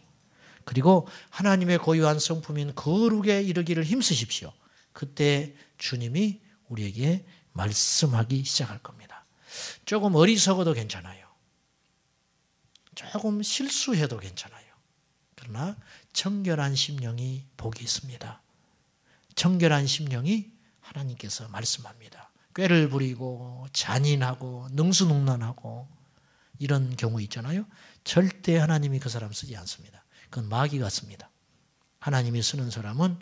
그리고 하나님의 고유한 성품인 거룩에 이르기를 힘쓰십시오. 그때 주님이 우리에게 말씀하기 시작할 겁니다. 조금 어리석어도 괜찮아요. 조금 실수해도 괜찮아요. 그러나 청결한 심령이 복이 있습니다. 청결한 심령이 하나님께서 말씀합니다. 꾀를 부리고 잔인하고 능수능란하고 이런 경우 있잖아요. 절대 하나님이 그 사람 쓰지 않습니다. 그건 마귀 같습니다. 하나님이 쓰는 사람은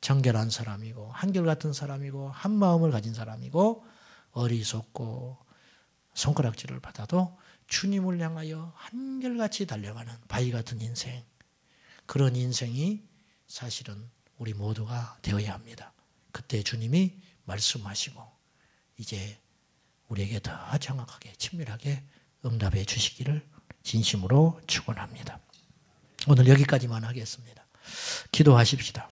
정결한 사람이고 한결같은 사람이고 한 마음을 가진 사람이고 어리석고 손가락질을 받아도 주님을 향하여 한결같이 달려가는 바위 같은 인생 그런 인생이 사실은 우리 모두가 되어야 합니다. 그때 주님이 말씀하시고 이제 우리에게 더 정확하게 친밀하게 응답해 주시기를 진심으로 축원합니다. 오늘 여기까지만 하겠습니다. 기도하십시다.